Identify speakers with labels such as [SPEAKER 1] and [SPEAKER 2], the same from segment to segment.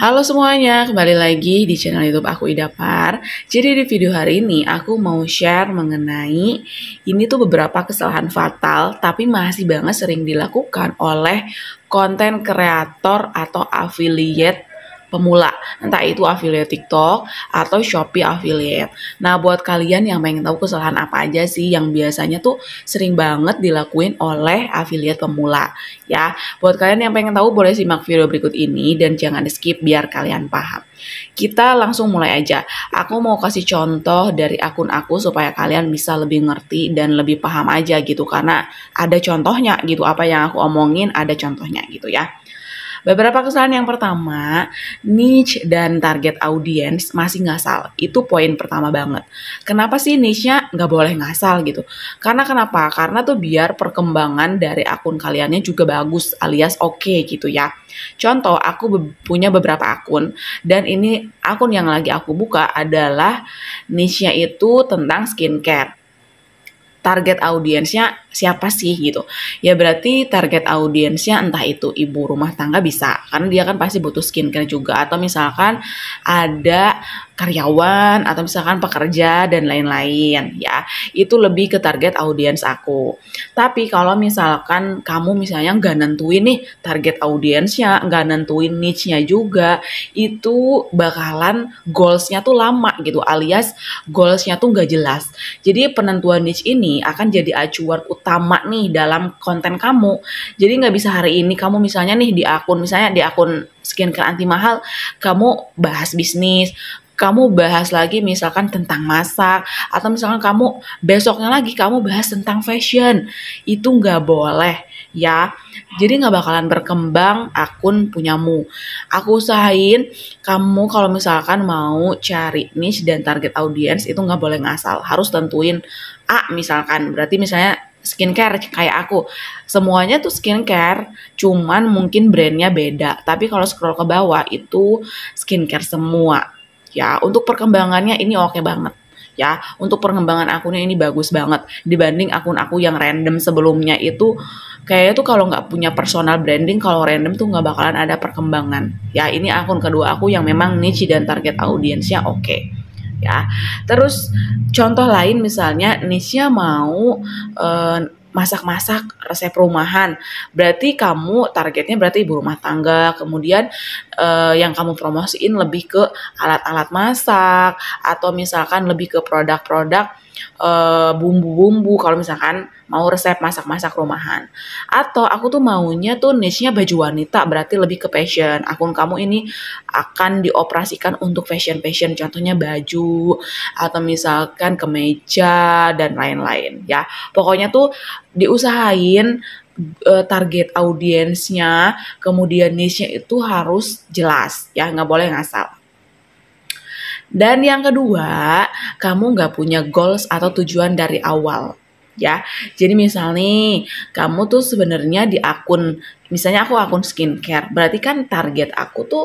[SPEAKER 1] Halo semuanya, kembali lagi di channel YouTube aku Ida Idapar. Jadi di video hari ini aku mau share mengenai ini tuh beberapa kesalahan fatal tapi masih banget sering dilakukan oleh konten kreator atau affiliate pemula, entah itu affiliate TikTok atau Shopee affiliate. Nah, buat kalian yang pengen tahu kesalahan apa aja sih yang biasanya tuh sering banget dilakuin oleh affiliate pemula, ya. Buat kalian yang pengen tahu boleh simak video berikut ini dan jangan di-skip biar kalian paham. Kita langsung mulai aja. Aku mau kasih contoh dari akun aku supaya kalian bisa lebih ngerti dan lebih paham aja gitu karena ada contohnya gitu apa yang aku omongin ada contohnya gitu ya. Beberapa kesalahan yang pertama, niche dan target audience masih ngasal. Itu poin pertama banget. Kenapa sih niche-nya nggak boleh ngasal gitu? Karena kenapa? Karena tuh biar perkembangan dari akun kaliannya juga bagus alias oke okay, gitu ya. Contoh, aku be punya beberapa akun dan ini akun yang lagi aku buka adalah niche-nya itu tentang skincare. Target audiensnya siapa sih gitu. Ya berarti target audiensnya entah itu ibu rumah tangga bisa, karena dia kan pasti butuh skincare juga atau misalkan ada karyawan atau misalkan pekerja dan lain-lain ya. Itu lebih ke target audiens aku. Tapi kalau misalkan kamu misalnya nggak nentuin nih target audiensnya, nggak nentuin niche-nya juga, itu bakalan goals-nya tuh lama gitu alias goals-nya tuh nggak jelas. Jadi penentuan niche ini akan jadi acuan utama nih dalam konten kamu. Jadi nggak bisa hari ini kamu misalnya nih di akun misalnya di akun skincare anti mahal kamu bahas bisnis, kamu bahas lagi misalkan tentang masak atau misalkan kamu besoknya lagi kamu bahas tentang fashion itu nggak boleh ya jadi nggak bakalan berkembang akun punyamu aku usahain kamu kalau misalkan mau cari niche dan target audiens itu nggak boleh ngasal harus tentuin A misalkan berarti misalnya skincare kayak aku semuanya tuh skincare cuman mungkin brandnya beda tapi kalau scroll ke bawah itu skincare semua ya untuk perkembangannya ini oke okay banget ya untuk perkembangan akunnya ini bagus banget dibanding akun aku yang random sebelumnya itu kayaknya tuh kalau nggak punya personal branding kalau random tuh nggak bakalan ada perkembangan ya ini akun kedua aku yang memang niche dan target audiensnya oke okay ya. Terus contoh lain misalnya Nisha mau eh, masak-masak resep rumahan. Berarti kamu targetnya berarti ibu rumah tangga, kemudian eh, yang kamu promosiin lebih ke alat-alat masak atau misalkan lebih ke produk-produk Eh, bumbu-bumbu uh, kalau misalkan mau resep masak-masak rumahan. Atau aku tuh maunya tuh niche-nya baju wanita berarti lebih ke fashion. Akun kamu ini akan dioperasikan untuk fashion-fashion contohnya baju atau misalkan kemeja dan lain-lain ya. Pokoknya tuh diusahain eh, target audiensnya, kemudian niche-nya itu harus jelas ya, nggak boleh ngasal. Dan yang kedua, kamu nggak punya goals atau tujuan dari awal ya. Jadi misalnya nih, kamu tuh sebenarnya di akun, misalnya aku akun skincare, berarti kan target aku tuh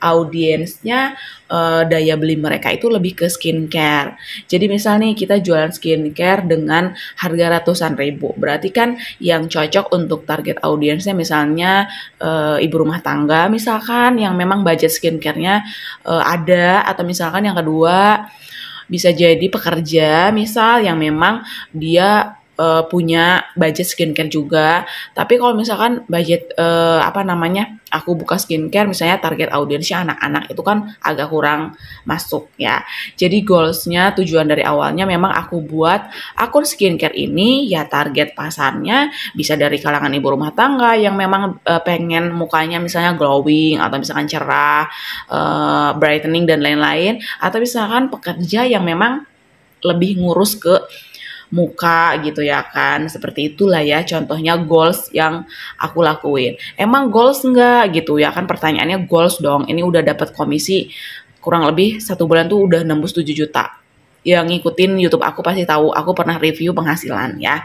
[SPEAKER 1] audiensnya uh, daya beli mereka itu lebih ke skincare. Jadi misalnya kita jualan skincare dengan harga ratusan ribu, berarti kan yang cocok untuk target audiensnya misalnya uh, ibu rumah tangga misalkan yang memang budget skincarenya uh, ada atau misalkan yang kedua bisa jadi pekerja misal yang memang dia uh, punya budget skincare juga. Tapi kalau misalkan budget uh, apa namanya aku buka skincare misalnya target audiensnya anak-anak itu kan agak kurang masuk ya. Jadi goalsnya tujuan dari awalnya memang aku buat akun skincare ini ya target pasarnya bisa dari kalangan ibu rumah tangga yang memang uh, pengen mukanya misalnya glowing atau misalkan cerah, uh, brightening dan lain-lain atau misalkan pekerja yang memang lebih ngurus ke muka gitu ya kan. Seperti itulah ya contohnya goals yang aku lakuin. Emang goals enggak gitu ya kan pertanyaannya goals dong. Ini udah dapat komisi kurang lebih satu bulan tuh udah nembus 7 juta. Yang ngikutin YouTube aku pasti tahu aku pernah review penghasilan ya.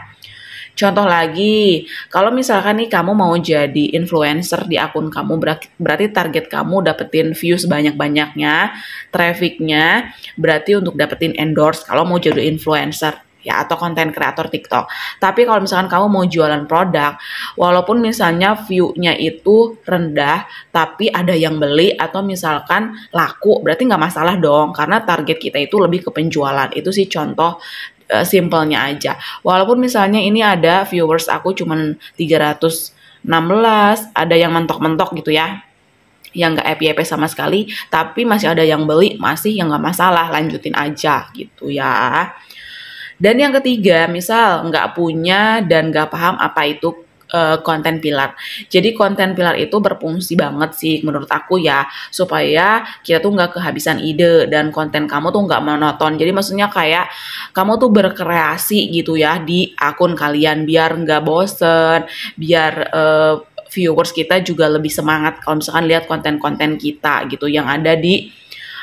[SPEAKER 1] Contoh lagi, kalau misalkan nih kamu mau jadi influencer di akun kamu, berarti target kamu dapetin views banyak-banyaknya, trafficnya, berarti untuk dapetin endorse kalau mau jadi influencer ya atau konten kreator TikTok. Tapi kalau misalkan kamu mau jualan produk, walaupun misalnya view-nya itu rendah, tapi ada yang beli atau misalkan laku, berarti nggak masalah dong, karena target kita itu lebih ke penjualan. Itu sih contoh e, simpelnya aja. Walaupun misalnya ini ada viewers aku cuma 316, ada yang mentok-mentok gitu ya, yang nggak FYP sama sekali, tapi masih ada yang beli, masih yang nggak masalah, lanjutin aja gitu ya. Dan yang ketiga, misal nggak punya dan nggak paham apa itu eh, konten pilar. Jadi konten pilar itu berfungsi banget sih menurut aku ya supaya kita tuh nggak kehabisan ide dan konten kamu tuh nggak monoton. Jadi maksudnya kayak kamu tuh berkreasi gitu ya di akun kalian biar nggak bosen, biar uh, viewers kita juga lebih semangat kalau misalkan lihat konten-konten kita gitu yang ada di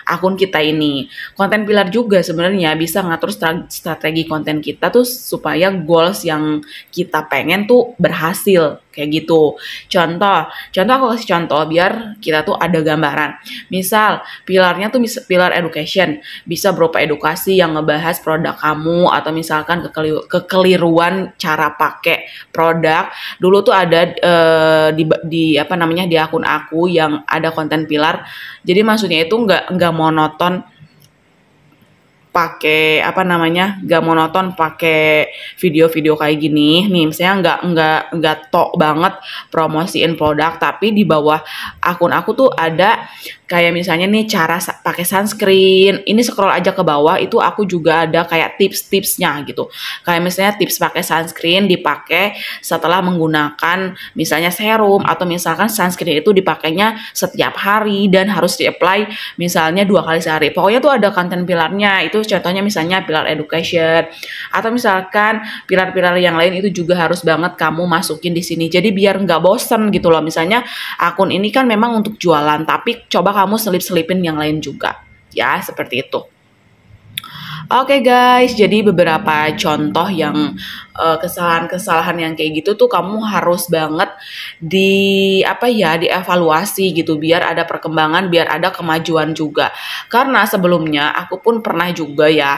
[SPEAKER 1] akun kita ini. Konten pilar juga sebenarnya bisa ngatur strategi konten kita tuh supaya goals yang kita pengen tuh berhasil kayak gitu. Contoh, contoh aku kasih contoh biar kita tuh ada gambaran. Misal, pilarnya tuh pilar education, bisa berupa edukasi yang ngebahas produk kamu atau misalkan kekeliruan cara pakai produk. Dulu tuh ada e, di, di apa namanya di akun aku yang ada konten pilar. Jadi maksudnya itu nggak nggak monoton pakai apa namanya gak monoton pakai video-video kayak gini nih misalnya nggak nggak nggak tok banget promosiin produk tapi di bawah akun aku tuh ada kayak misalnya nih cara pakai sunscreen ini scroll aja ke bawah itu aku juga ada kayak tips-tipsnya gitu kayak misalnya tips pakai sunscreen dipakai setelah menggunakan misalnya serum atau misalkan sunscreen itu dipakainya setiap hari dan harus di-apply misalnya dua kali sehari pokoknya tuh ada konten pilarnya itu contohnya misalnya pilar education atau misalkan pilar-pilar yang lain itu juga harus banget kamu masukin di sini jadi biar nggak bosen gitu loh misalnya akun ini kan memang untuk jualan tapi coba kamu selip-selipin yang lain juga. Ya, seperti itu. Oke okay guys, jadi beberapa contoh yang eh, kesalahan-kesalahan yang kayak gitu tuh kamu harus banget di apa ya dievaluasi gitu biar ada perkembangan, biar ada kemajuan juga. Karena sebelumnya aku pun pernah juga ya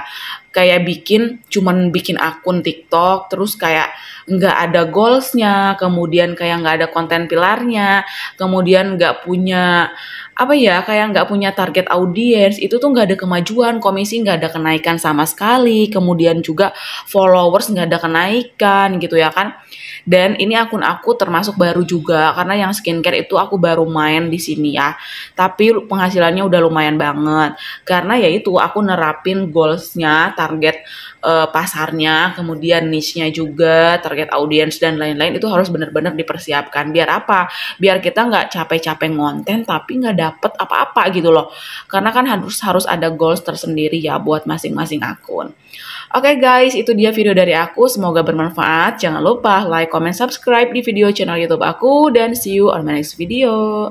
[SPEAKER 1] kayak bikin cuman bikin akun TikTok terus kayak nggak ada goalsnya kemudian kayak nggak ada konten pilarnya kemudian nggak punya apa ya kayak nggak punya target audiens itu tuh nggak ada kemajuan komisi nggak ada kenaikan sama sekali kemudian juga followers nggak ada kenaikan gitu ya kan dan ini akun aku termasuk baru juga karena yang skincare itu aku baru main di sini ya. Tapi penghasilannya udah lumayan banget. Karena yaitu aku nerapin goalsnya, target uh, pasarnya, kemudian niche-nya juga, target audience dan lain-lain itu harus benar-benar dipersiapkan. Biar apa? Biar kita nggak capek-capek ngonten tapi nggak dapet apa-apa gitu loh. Karena kan harus harus ada goals tersendiri ya buat masing-masing akun. Oke okay guys, itu dia video dari aku. Semoga bermanfaat. Jangan lupa like, comment, subscribe di video channel YouTube aku. Dan see you on my next video.